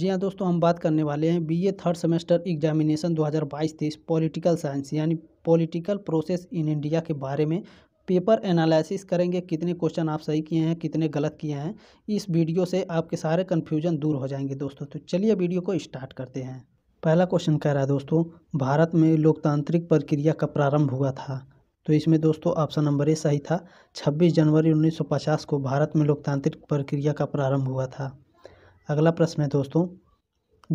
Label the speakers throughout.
Speaker 1: जी हाँ दोस्तों हम बात करने वाले हैं BA third semester examination 2022-23 political science यानी पॉलिटिकल प्रोसेस इन इंडिया के बारे में पेपर एनालिसिस करेंगे कितने क्वेश्चन आप सही किए हैं कितने गलत किए हैं इस वीडियो से आपके सारे कन्फ्यूजन दूर हो जाएंगे दोस्तों तो चलिए वीडियो को स्टार्ट करते हैं पहला क्वेश्चन कह रहा है दोस्तों भारत में लोकतांत्रिक प्रक्रिया का प्रारंभ हुआ था तो इसमें दोस्तों ऑप्शन नंबर ए सही था 26 जनवरी 1950 को भारत में लोकतांत्रिक प्रक्रिया का प्रारंभ हुआ था अगला प्रश्न है दोस्तों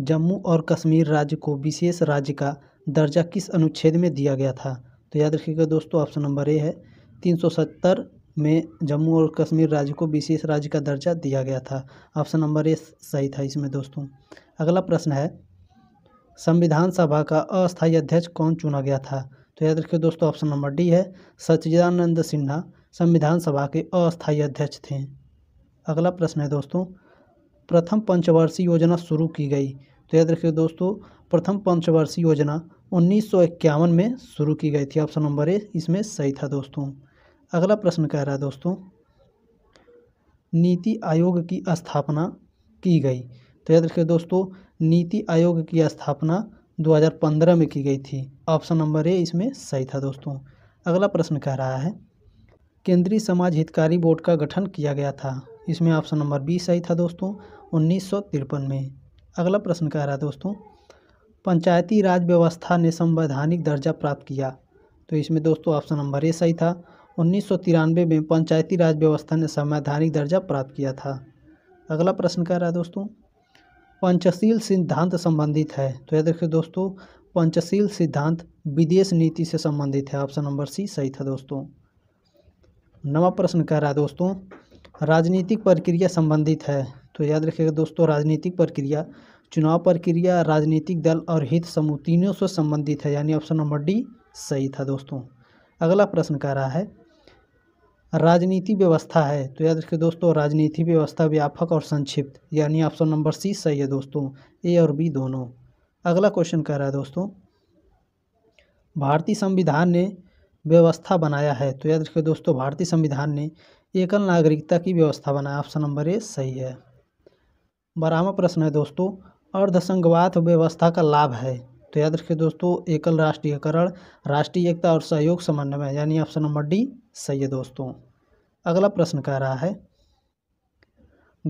Speaker 1: जम्मू और कश्मीर राज्य को विशेष राज्य का दर्जा किस अनुच्छेद में दिया गया था तो याद रखिएगा दोस्तों ऑप्शन नंबर ए है तीन सौ सत्तर में जम्मू और कश्मीर राज्य को विशेष राज्य का दर्जा दिया गया था ऑप्शन नंबर ए सही था इसमें दोस्तों अगला प्रश्न है संविधान सभा का अस्थायी अध्यक्ष कौन चुना गया था तो याद रखिए दोस्तों ऑप्शन नंबर डी है सच्चिदानंद सिन्हा संविधान सभा के अस्थायी अध्यक्ष थे अगला प्रश्न है दोस्तों प्रथम पंचवर्षीय योजना शुरू की गई तो याद रखिए दोस्तों प्रथम पंचवर्षीय योजना उन्नीस में शुरू की गई थी ऑप्शन नंबर ए इसमें सही था दोस्तों अगला प्रश्न कह रहा है दोस्तों नीति आयोग की स्थापना की गई तो याद रखिए दोस्तों नीति आयोग की स्थापना 2015 में की गई थी ऑप्शन नंबर ए इसमें सही था दोस्तों अगला प्रश्न कह रहा है केंद्रीय समाज हितकारी बोर्ड का गठन किया गया था इसमें ऑप्शन नंबर बी सही था दोस्तों उन्नीस में अगला प्रश्न कह रहा है दोस्तों पंचायती राज व्यवस्था ने संवैधानिक दर्जा प्राप्त किया तो इसमें दोस्तों ऑप्शन नंबर ए सही था उन्नीस में पंचायती राज व्यवस्था ने संवैधानिक दर्जा प्राप्त किया था अगला प्रश्न कह रहा है दोस्तों पंचशील सिद्धांत संबंधित है तो याद रखिए दोस्तों पंचशील सिद्धांत विदेश नीति से संबंधित है ऑप्शन नंबर सी सही था दोस्तों नवा प्रश्न कह रहा है दोस्तों राजनीतिक प्रक्रिया संबंधित है तो याद रखिएगा दोस्तों राजनीतिक प्रक्रिया चुनाव प्रक्रिया राजनीतिक दल और हित समूह तीनों से संबंधित है यानी ऑप्शन नंबर डी सही था दोस्तों अगला प्रश्न कह रहा है राजनीति व्यवस्था है तो याद रखिए दोस्तों राजनीति व्यवस्था व्यापक और संक्षिप्त यानी ऑप्शन नंबर सी सही है दोस्तों ए और बी दोनों अगला क्वेश्चन कह रहा है दोस्तों भारतीय संविधान ने व्यवस्था बनाया है तो याद रखिए दोस्तों भारतीय संविधान ने एकल नागरिकता की व्यवस्था बनाए ऑप्शन नंबर ए सही है बारहवा प्रश्न है दोस्तों अर्धसंघवाद व्यवस्था का लाभ है तो याद रखिए दोस्तों एकल राष्ट्रीयकरण राष्ट्रीय एकता और सहयोग समन्वय में यानी ऑप्शन नंबर डी सही है दोस्तों अगला प्रश्न कह रहा है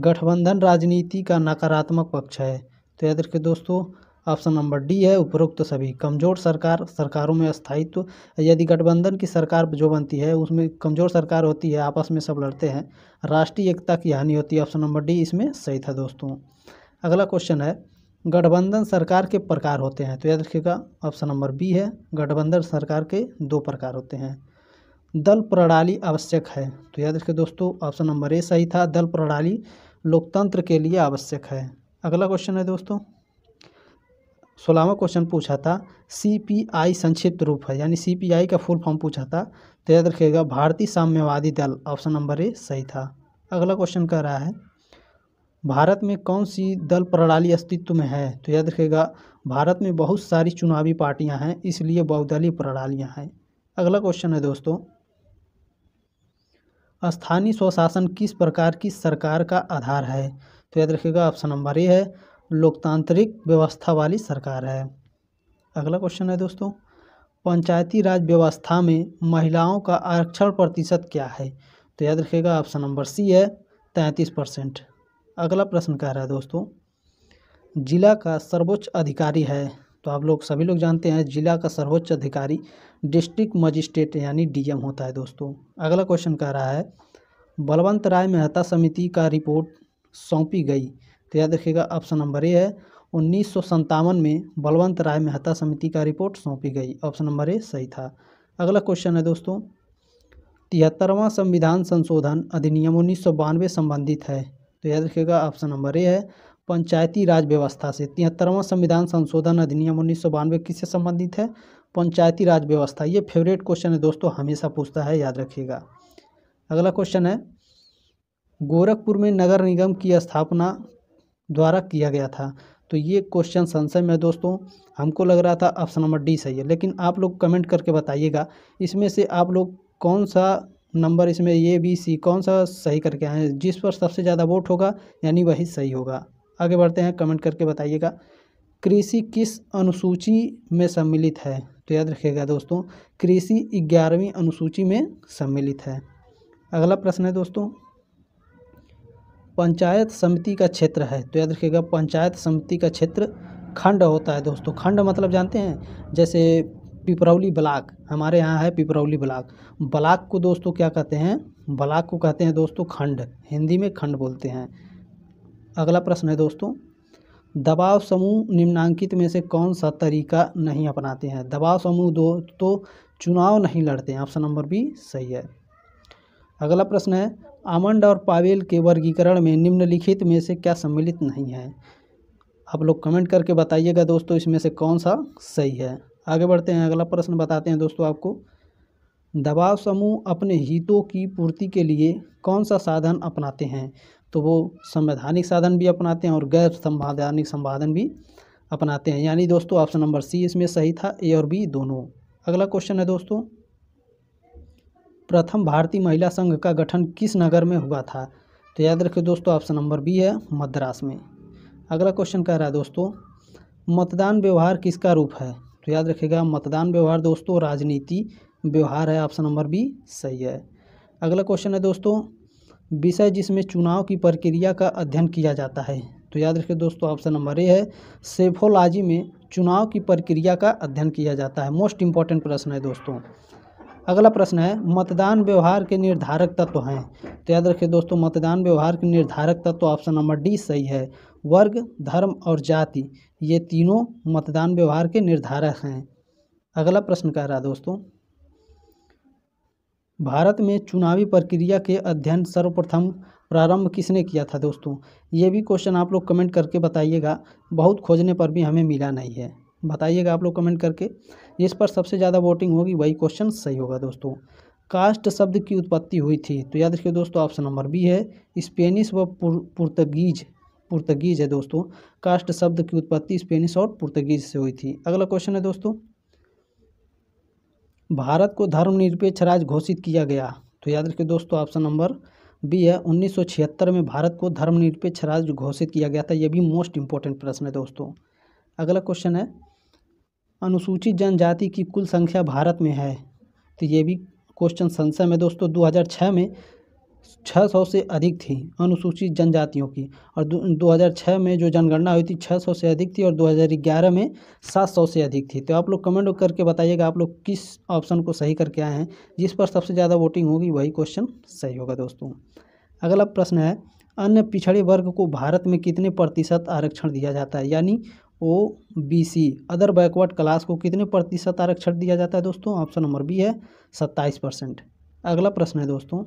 Speaker 1: गठबंधन राजनीति का नकारात्मक पक्ष है तो याद रखिए दोस्तों ऑप्शन नंबर डी है उपरोक्त सभी कमजोर सरकार सरकारों में स्थायित्व यदि गठबंधन की सरकार जो बनती है उसमें कमजोर सरकार होती है आपस में सब लड़ते हैं राष्ट्रीय एकता की हानि होती है ऑप्शन नंबर डी इसमें सही था दोस्तों अगला क्वेश्चन है गठबंधन सरकार के प्रकार होते हैं तो याद रखिएगा ऑप्शन नंबर बी है गठबंधन सरकार के दो प्रकार होते हैं दल प्रणाली आवश्यक है तो याद रखिए दोस्तों ऑप्शन नंबर ए सही था दल प्रणाली लोकतंत्र के लिए आवश्यक है अगला क्वेश्चन है दोस्तों सोलहवा क्वेश्चन पूछा था सीपीआई संक्षिप्त रूप है यानी सीपीआई का फुल फॉर्म पूछा था तो याद रखिएगा भारतीय साम्यवादी दल ऑप्शन नंबर ए सही था अगला क्वेश्चन कह रहा है भारत में कौन सी दल प्रणाली अस्तित्व में है तो याद रखिएगा भारत में बहुत सारी चुनावी पार्टियां हैं इसलिए बहुदलीय प्रणालियां हैं अगला क्वेश्चन है दोस्तों स्थानीय स्वशासन किस प्रकार की सरकार का आधार है तो याद रखिएगा ऑप्शन नंबर ए है लोकतांत्रिक व्यवस्था वाली सरकार है अगला क्वेश्चन है दोस्तों पंचायती राज व्यवस्था में महिलाओं का आरक्षण प्रतिशत क्या है तो याद रखिएगा ऑप्शन नंबर सी है तैंतीस परसेंट अगला प्रश्न कह रहा है दोस्तों जिला का सर्वोच्च अधिकारी है तो आप लोग सभी लोग जानते हैं जिला का सर्वोच्च अधिकारी डिस्ट्रिक्ट मजिस्ट्रेट यानी डीएम होता है दोस्तों अगला क्वेश्चन कह रहा है बलवंत राय मेहता समिति का रिपोर्ट सौंपी गई तो याद रखिएगा ऑप्शन नंबर ए है उन्नीस में बलवंत राय मेहता समिति का रिपोर्ट सौंपी गई ऑप्शन नंबर ए सही था अगला क्वेश्चन है दोस्तों तिहत्तरवां संविधान संशोधन अधिनियम उन्नीस संबंधित है तो याद रखिएगा ऑप्शन नंबर ए है पंचायती राज व्यवस्था से तिहत्तरवां संविधान संशोधन अधिनियम उन्नीस किससे संबंधित है पंचायती राज व्यवस्था ये फेवरेट क्वेश्चन है दोस्तों हमेशा पूछता है याद रखिएगा अगला क्वेश्चन है गोरखपुर में नगर निगम की स्थापना द्वारा किया गया था तो ये क्वेश्चन संशय में दोस्तों हमको लग रहा था ऑप्शन नंबर डी सही है लेकिन आप लोग कमेंट करके बताइएगा इसमें से आप लोग कौन सा नंबर इसमें ए बी सी कौन सा सही करके आए हैं जिस पर सबसे ज़्यादा वोट होगा यानी वही सही होगा आगे बढ़ते हैं कमेंट करके बताइएगा कृषि किस अनुसूची में सम्मिलित है तो याद रखिएगा दोस्तों कृषि ग्यारहवीं अनुसूची में सम्मिलित है अगला प्रश्न है दोस्तों पंचायत समिति का क्षेत्र है तो याद रखिएगा पंचायत समिति का क्षेत्र खंड होता है दोस्तों खंड मतलब जानते हैं जैसे पिपरौली ब्लाक हमारे यहाँ है पिपरौली ब्लाक ब्लाक को दोस्तों क्या कहते हैं ब्लाक को कहते हैं दोस्तों खंड हिंदी में खंड बोलते हैं अगला प्रश्न है दोस्तों दबाव समूह निम्नांकित में से कौन सा तरीका नहीं अपनाते हैं दबाव समूह दो तो चुनाव नहीं लड़ते हैं ऑप्शन नंबर बी सही है अगला प्रश्न है आमंड और पावेल के वर्गीकरण में निम्नलिखित में से क्या सम्मिलित नहीं है आप लोग कमेंट करके बताइएगा दोस्तों इसमें से कौन सा सही है आगे बढ़ते हैं अगला प्रश्न बताते हैं दोस्तों आपको दबाव समूह अपने हितों की पूर्ति के लिए कौन सा साधन अपनाते हैं तो वो संवैधानिक साधन भी अपनाते हैं और गैर संवैधानिक संवाधन भी अपनाते हैं यानी दोस्तों ऑप्शन नंबर सी इसमें सही था ए और बी दोनों अगला क्वेश्चन है दोस्तों प्रथम भारतीय महिला संघ का गठन किस नगर में हुआ था तो याद रखिए दोस्तों ऑप्शन नंबर बी है मद्रास में अगला क्वेश्चन कह रहा है दोस्तों मतदान व्यवहार किसका रूप है तो याद रखिएगा मतदान व्यवहार दोस्तों राजनीति व्यवहार है ऑप्शन नंबर बी सही है अगला क्वेश्चन है दोस्तों विषय जिसमें चुनाव की प्रक्रिया का अध्ययन किया जाता है तो याद रखिए दोस्तों ऑप्शन नंबर ए है सेफोलॉजी में चुनाव की प्रक्रिया का अध्ययन किया जाता है मोस्ट इम्पॉर्टेंट प्रश्न है दोस्तों अगला प्रश्न है मतदान व्यवहार के निर्धारक तत्व हैं तो याद रखिए दोस्तों मतदान व्यवहार के निर्धारक तत्व ऑप्शन नंबर डी सही है वर्ग धर्म और जाति ये तीनों मतदान व्यवहार के निर्धारक हैं अगला प्रश्न कह रहा दोस्तों भारत में चुनावी प्रक्रिया के अध्ययन सर्वप्रथम प्रारंभ किसने किया था दोस्तों ये भी क्वेश्चन आप लोग कमेंट करके बताइएगा बहुत खोजने पर भी हमें मिला नहीं है बताइएगा आप लोग कमेंट करके जिस पर सबसे ज़्यादा वोटिंग होगी वही क्वेश्चन सही होगा दोस्तों कास्ट शब्द की उत्पत्ति हुई थी तो याद रखिए दोस्तों ऑप्शन नंबर बी है स्पेनिश व पुर्तगीज पुर्तगीज है दोस्तों कास्ट शब्द की उत्पत्ति स्पेनिश और पुर्तगीज से हुई थी अगला क्वेश्चन है दोस्तों भारत को धर्मनिरपेक्ष राज्य घोषित किया गया तो याद रखिए दोस्तों ऑप्शन नंबर बी है 1976 में भारत को धर्मनिरपेक्ष राज्य घोषित किया गया था यह भी मोस्ट इंपॉर्टेंट प्रश्न है दोस्तों अगला क्वेश्चन है अनुसूचित जनजाति की कुल संख्या भारत में है तो ये भी क्वेश्चन संसद में दोस्तों 2006 में 600 से अधिक थी अनुसूचित जनजातियों की और 2006 में जो जनगणना हुई थी 600 से अधिक थी और 2011 में 700 से अधिक थी तो आप लोग कमेंट करके बताइएगा आप लोग किस ऑप्शन को सही करके आए हैं जिस पर सबसे ज़्यादा वोटिंग होगी वही क्वेश्चन सही होगा दोस्तों अगला प्रश्न है अन्य पिछड़े वर्ग को भारत में कितने प्रतिशत आरक्षण दिया जाता है यानी O B C other backward class को कितने प्रतिशत आरक्षण दिया जाता है दोस्तों ऑप्शन नंबर बी है सत्ताईस परसेंट अगला प्रश्न है दोस्तों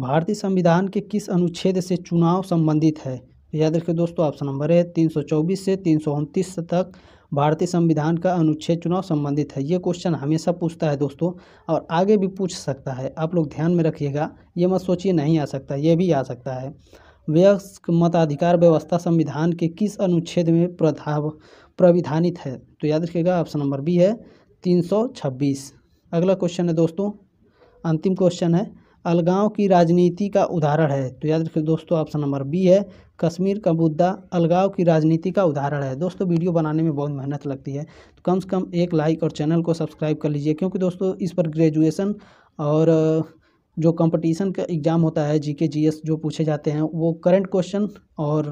Speaker 1: भारतीय संविधान के किस अनुच्छेद से चुनाव संबंधित है याद रखिए दोस्तों ऑप्शन नंबर है तीन सौ चौबीस से तीन सौ उनतीस तक भारतीय संविधान का अनुच्छेद चुनाव संबंधित है ये क्वेश्चन हमेशा पूछता है दोस्तों और आगे भी पूछ सकता है आप लोग ध्यान में रखिएगा ये मत सोचिए नहीं आ सकता ये भी आ सकता है वयस्क मताधिकार व्यवस्था संविधान के किस अनुच्छेद में प्रधाव प्रविधानित है तो याद रखिएगा ऑप्शन नंबर बी है तीन सौ छब्बीस अगला क्वेश्चन है दोस्तों अंतिम क्वेश्चन है अलगाव की राजनीति का उदाहरण है तो याद रखिए दोस्तों ऑप्शन नंबर बी है कश्मीर का मुद्दा अलगाव की राजनीति का उदाहरण है दोस्तों वीडियो बनाने में बहुत मेहनत लगती है तो कम से कम एक लाइक और चैनल को सब्सक्राइब कर लीजिए क्योंकि दोस्तों इस पर ग्रेजुएशन और जो कंपटीशन का एग्ज़ाम होता है जीके जीएस जो पूछे जाते हैं वो करंट क्वेश्चन और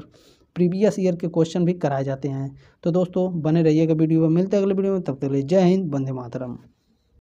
Speaker 1: प्रीवियस ईयर के क्वेश्चन भी कराए जाते हैं तो दोस्तों बने रहिएगा वीडियो में मिलते हैं अगले वीडियो में तब तक ले जय हिंद बंदे मातरम